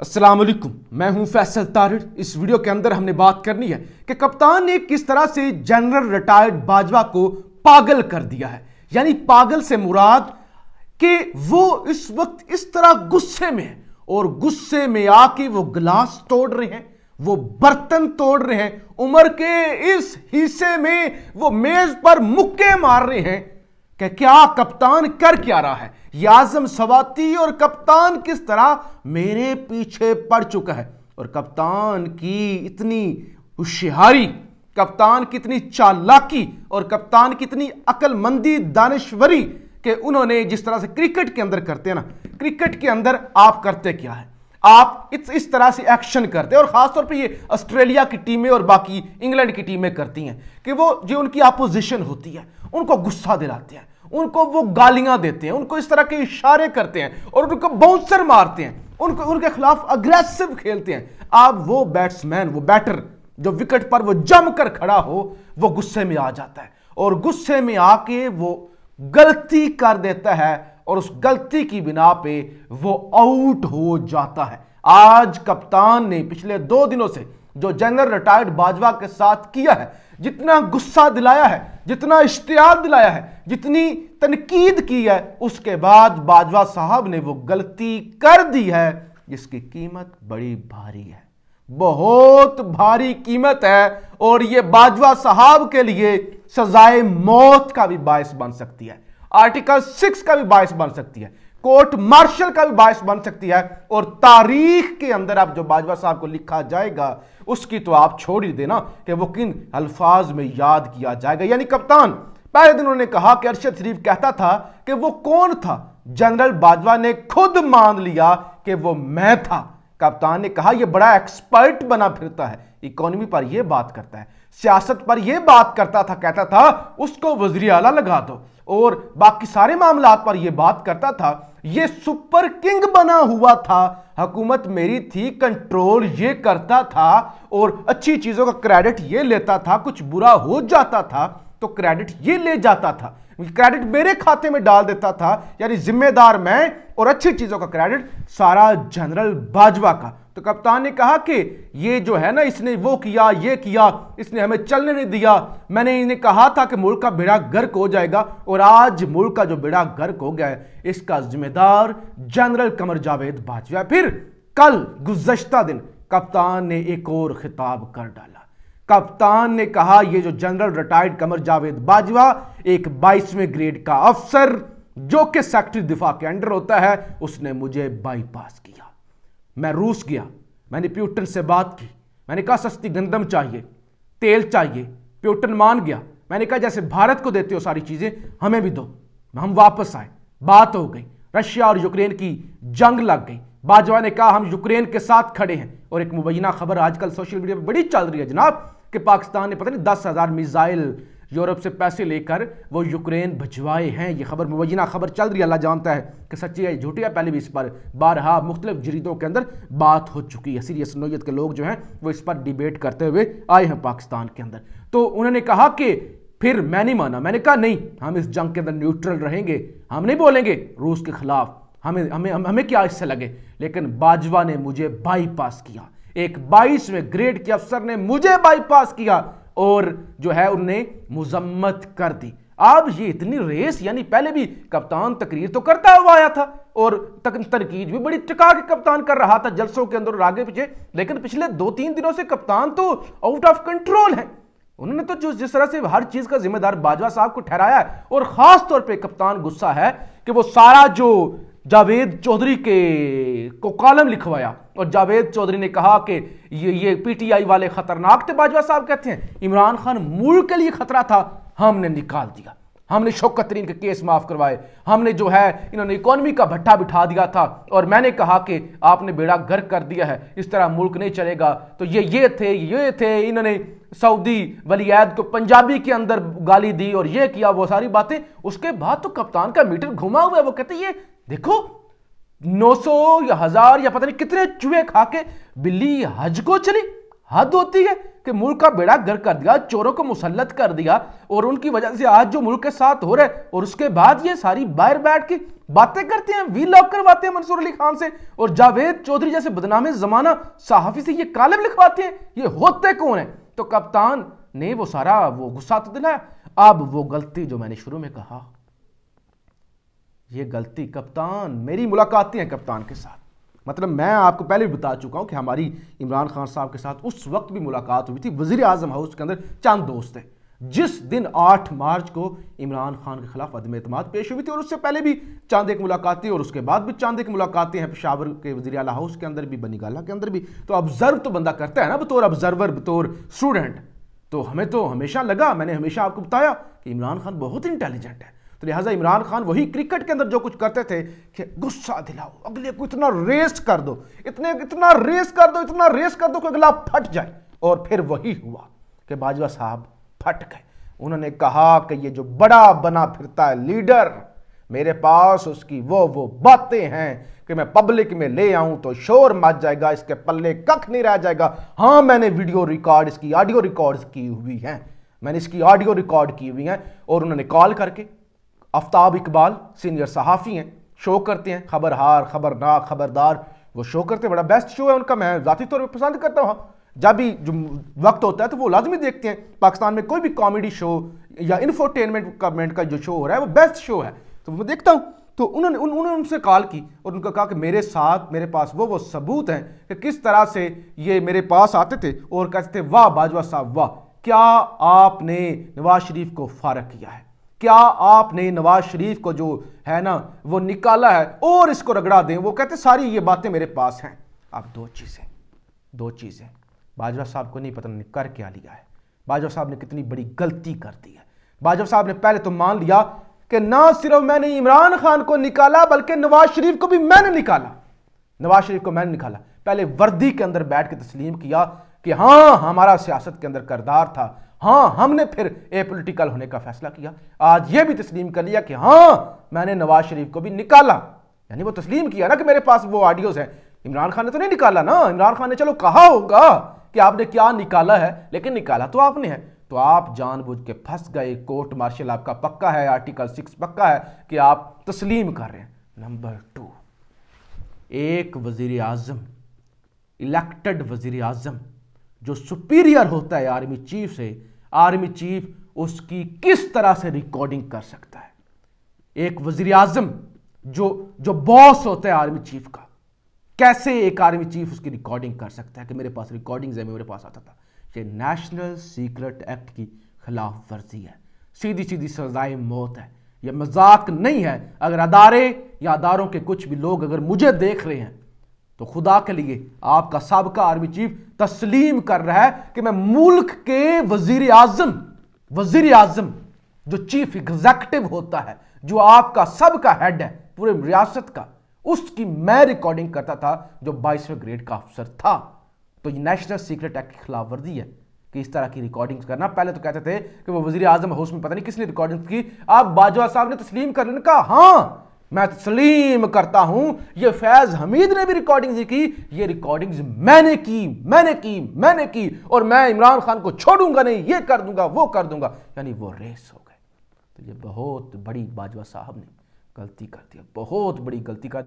असलम मैं हूं फैसल तारिर इस वीडियो के अंदर हमने बात करनी है कि कप्तान ने किस तरह से जनरल रिटायर्ड बाजवा को पागल कर दिया है यानी पागल से मुराद कि वो इस वक्त इस तरह गुस्से में है और गुस्से में आके वो गिलास तोड़ रहे हैं वो बर्तन तोड़ रहे हैं उम्र के इस हिस्से में वो मेज पर मुक्के मार रहे हैं कि क्या कप्तान कर क्या रहा है याजम सवाती और कप्तान किस तरह मेरे पीछे पड़ चुका है और कप्तान की इतनी होशियारी कप्तान कितनी चालाकी और कप्तान कितनी अकलमंदी दानश्वरी के उन्होंने जिस तरह से क्रिकेट के अंदर करते हैं ना क्रिकेट के अंदर आप करते क्या है आप इस इस तरह से एक्शन करते हैं और ख़ासतौर पे ये ऑस्ट्रेलिया की टीमें और बाकी इंग्लैंड की टीमें करती हैं कि वो जो उनकी अपोजिशन होती है उनको गुस्सा दिलाते हैं उनको वो गालियां देते हैं उनको इस तरह के इशारे करते हैं और उनको बाउंसर मारते हैं उनको उनके खिलाफ अग्रेसिव खेलते हैं आप वो बैट्समैन वो बैटर जो विकेट पर वो कर खड़ा हो वो गुस्से में आ जाता है और गुस्से में आके वो गलती कर देता है और उस गलती की बिना पे वो आउट हो जाता है आज कप्तान ने पिछले दो दिनों से जो जनरल रिटायर्ड बाजवा के साथ किया है जितना गुस्सा दिलाया है जितना इश्तियार दिलाया है जितनी तनकीद की है उसके बाद बाजवा साहब ने वो गलती कर दी है जिसकी कीमत बड़ी भारी है बहुत भारी कीमत है और ये बाजवा साहब के लिए सजाए मौत का भी बायस बन सकती है आर्टिकल सिक्स का भी बायस बन सकती है कोर्ट मार्शल का भी बायस बन सकती है और तारीख के अंदर आप जो बाजवा साहब को लिखा जाएगा उसकी तो आप छोड़ ही देना कि वो किन अल्फाज में याद किया जाएगा यानी कप्तान पहले दिन उन्होंने कहा कि अरशद शरीफ कहता था कि वो कौन था जनरल बाजवा ने खुद मान लिया कि वो मैं था कप्तान ने कहा यह बड़ा एक्सपर्ट बना फिरता है इकोनॉमी पर यह बात करता है सियासत पर यह बात करता था कहता था उसको वजीर आला लगा दो और बाकी सारे मामला पर यह बात करता था यह सुपर किंग बना हुआ था हुकूमत मेरी थी कंट्रोल ये करता था और अच्छी चीज़ों का क्रेडिट ये लेता था कुछ बुरा हो जाता था तो क्रेडिट ये ले जाता था क्रेडिट मेरे खाते में डाल देता था यानी जिम्मेदार मैं और अच्छी चीजों का क्रेडिट सारा जनरल बाजवा का तो कप्तान ने कहा कि ये जो है ना इसने वो किया ये किया इसने हमें चलने नहीं दिया मैंने इन्हें कहा था कि मुल्क का बेड़ा गर्क हो जाएगा और आज मुल्क का जो बेड़ा गर्क हो गया है इसका जिम्मेदार जनरल कमर जावेद बाजवा फिर कल गुजश्ता दिन कप्तान ने एक और खिताब कर डाला कप्तान ने कहा यह जो जनरल रिटायर्ड कमर जावेद बाजवा एक 22वें ग्रेड का अफसर जो कि सेक्रेटरी दिफा के अंडर होता है उसने मुझे बाईपास किया मैं रूस गया मैंने प्यूटन से बात की मैंने कहा सस्ती गंदम चाहिए तेल चाहिए प्यूटन मान गया मैंने कहा जैसे भारत को देते हो सारी चीज़ें हमें भी दो हम वापस आए बात हो गई रशिया और यूक्रेन की जंग लग गई बाजवा ने कहा हम यूक्रेन के साथ खड़े हैं और एक मुबैना खबर आजकल सोशल मीडिया पर बड़ी चल रही है जनाब कि पाकिस्तान ने पता नहीं दस हज़ार मिज़ाइल यूरोप से पैसे लेकर वो यूक्रेन भिजवाए हैं ये खबर मुबैना खबर चल रही है अल्लाह जानता है कि सच्ची है झूठी है पहले भी इस पर बारहा मुख्तलिफ जरीदों के अंदर बात हो चुकी है सीरियस नोयत के लोग जो हैं वो इस पर डिबेट करते हुए आए हैं पाकिस्तान के अंदर तो उन्होंने कहा कि फिर मैं नहीं माना मैंने कहा नहीं हम इस जंग के अंदर न्यूट्रल रहेंगे हम नहीं बोलेंगे रूस के खिलाफ हमें हमें हमें क्या इससे लगे लेकिन बाजवा ने मुझे बाईपास किया एक बाईसवें ग्रेड के अफसर ने मुझे बाईपास किया और जो है उन्हें मुजम्मत कर दी अब ये इतनी रेस यानी पहले भी कप्तान तकरीर तो करता हुआ आया था और तक तरकीज भी बड़ी टिका के कप्तान कर रहा था जलसों के अंदर आगे पीछे लेकिन पिछले दो तीन दिनों से कप्तान तो आउट ऑफ कंट्रोल है उन्होंने तो जो जिस तरह से हर चीज का जिम्मेदार बाजवा साहब को ठहराया है और खास तौर पे कप्तान गुस्सा है कि वो सारा जो जावेद चौधरी के को कॉलम लिखवाया और जावेद चौधरी ने कहा कि ये ये पीटीआई वाले खतरनाक थे बाजवा साहब कहते हैं इमरान खान मूल के लिए खतरा था हमने निकाल दिया हमने शौकत तरीन के केस माफ़ करवाए हमने जो है इन्होंने इकोनॉमी का भट्टा बिठा दिया था और मैंने कहा कि आपने बेड़ा गर्क कर दिया है इस तरह मुल्क नहीं चलेगा तो ये ये थे ये थे इन्होंने सऊदी वलीद को पंजाबी के अंदर गाली दी और ये किया वो सारी बातें उसके बाद तो कप्तान का मीटर घुमा हुआ है वो कहते ये देखो 900 या हजार या पता नहीं कितने चूहे खा के बिल्ली हज को चली हद होती है कि मुल्क का बेड़ा गर कर दिया चोरों को मुसलत कर दिया और उनकी वजह से आज जो मुल्क के साथ हो रहे और उसके बाद ये सारी बाहर बैठ की बातें करते हैं वी लॉक करवाते हैं मंसूर अली खान से और जावेद चौधरी जैसे बदनामे जमाना सहाफ़ी से ये कालम लिखवाते हैं ये होते कौन है तो कप्तान ने वो सारा वो गुस्सा तो दिलाया अब वो गलती जो मैंने शुरू में कहा ये गलती कप्तान मेरी मुलाकातें हैं कप्तान के साथ मतलब मैं आपको पहले भी बता चुका हूँ कि हमारी इमरान खान साहब के साथ उस वक्त भी मुलाकात हुई थी वजीर अजम हाउस के अंदर चंद दोस्त हैं जिस दिन 8 मार्च को इमरान खान के खिलाफ अदम अतमाद पेश हुई थी और उससे पहले भी चांद एक मुलाकातें और उसके बाद भी चांद एक मुलाकातें हैं पिशावर के वजी अला हाउस के अंदर भी बनीगाला के अंदर भी तो ऑब्जर्व तो बंदा करता है ना बतौर ऑब्जर्वर बतौर स्टूडेंट तो हमें तो हमेशा लगा मैंने हमेशा आपको बताया कि इमरान खान बहुत इंटेलिजेंट है तो लिहाजा इमरान खान वही क्रिकेट के अंदर जो कुछ करते थे कि गुस्सा दिलाओ अगले को इतना रेस कर दो इतने इतना रेस कर दो इतना रेस कर दो कि अगला फट जाए और फिर वही हुआ कि बाजवा साहब फट गए उन्होंने कहा कि ये जो बड़ा बना फिरता है लीडर मेरे पास उसकी वो वो बातें हैं कि मैं पब्लिक में ले आऊं तो शोर मच जाएगा इसके पल्ले कख नहीं रह जाएगा हाँ मैंने वीडियो रिकॉर्ड इसकी ऑडियो रिकॉर्ड की हुई हैं मैंने इसकी ऑडियो रिकॉर्ड की हुई है और उन्होंने कॉल करके आफ्ताब इकबाल सीनियर सहाफ़ी हैं शो करते हैं खबरहार खबरनाक खबरदार वो शो करते हैं बड़ा बेस्ट शो है उनका मैं ज़ाती तौर पर पसंद करता हूँ जब भी जो वक्त होता है तो वो लाजमी देखते हैं पाकिस्तान में कोई भी कॉमेडी शो या इन्फोटेनमेंट कमेंट का जो शो हो रहा है वो बेस्ट शो है तो मैं देखता हूँ तो उन्होंने उन, उन्होंने उनसे कॉल की और उनको कहा कि मेरे साथ मेरे पास वो वो सबूत हैं कि किस तरह से ये मेरे पास आते थे और कहते थे वाह बाजवा साहब वाह क्या आपने नवाज शरीफ को फारग किया है क्या आपने नवाज शरीफ को जो है ना वो निकाला है और इसको रगड़ा दें वो कहते सारी ये बातें मेरे पास हैं अब दो चीज़ें दो चीज़ें बाजवा साहब को नहीं पता नहीं कर क्या लिया है बाजवा साहब ने कितनी बड़ी गलती कर दी है बाजवा साहब ने पहले तो मान लिया कि ना सिर्फ मैंने इमरान खान को निकाला बल्कि नवाज शरीफ को भी मैंने निकाला नवाज शरीफ को मैंने निकाला पहले वर्दी के अंदर बैठ के तस्लीम किया कि हाँ हमारा सियासत के अंदर करदार था हाँ हमने फिर ए पोलिटिकल होने का फैसला किया आज यह भी तस्लीम कर लिया कि हाँ मैंने नवाज शरीफ को भी निकाला यानी वो तस्लीम किया ना कि मेरे पास वो ऑडियोज हैं इमरान खान ने तो नहीं निकाला ना इमरान खान ने चलो कहा होगा कि आपने क्या निकाला है लेकिन निकाला तो आपने है तो आप जानबूझ के फंस गए कोर्ट मार्शल आपका पक्का है आर्टिकल सिक्स पक्का है कि आप तस्लीम कर रहे हैं नंबर टू एक वजीर आजम इलेक्टेड वजीर आजम जो सुपीरियर होता है आर्मी चीफ से आर्मी चीफ उसकी किस तरह से रिकॉर्डिंग कर सकता है एक वजीर आजम जो जो बॉस होता है आर्मी चीफ का कैसे एक आर्मी चीफ उसकी रिकॉर्डिंग कर सकता है कि मेरे पास रिकॉर्डिंग है मेरे पास आता था ये नेशनल सीक्रेट एक्ट की खिलाफ वर्जी है सीधी सीधी सजाए मौत है यह मजाक नहीं है अगर अदारे या अदारों के कुछ भी लोग अगर मुझे देख रहे हैं तो खुदा के लिए आपका सबका आर्मी चीफ तस्लीम कर रहा है कि मैं मुल्क के वजीर आजम वजीर आजम जो चीफ एग्जेक्टिव होता है जो आपका सबका हेड है पूरे रियासत का उसकी मैं रिकॉर्डिंग करता था जो बाईसवें ग्रेड का अफसर था तो ये नेशनल सीक्रेट एक्ट की खिलाफ वर्जी है कि इस तरह की रिकॉर्डिंग्स करना पहले तो कहते थे कि वो वजीर आजम हाउस में पता नहीं किसने रिकॉर्डिंग की आप बाजवा साहब ने तस्लीम कर लेने कहा हाँ मैं तस्लीम करता हूं ये फैज हमीद ने भी रिकॉर्डिंग की ये रिकॉर्डिंग मैंने की मैंने की मैंने की और मैं इमरान खान को छोड़ूंगा नहीं ये कर दूंगा वो कर दूंगा यानी वो रेस हो गए तो ये बहुत बड़ी बाजवा साहब ने गलती कर दी बहुत बड़ी गलती कर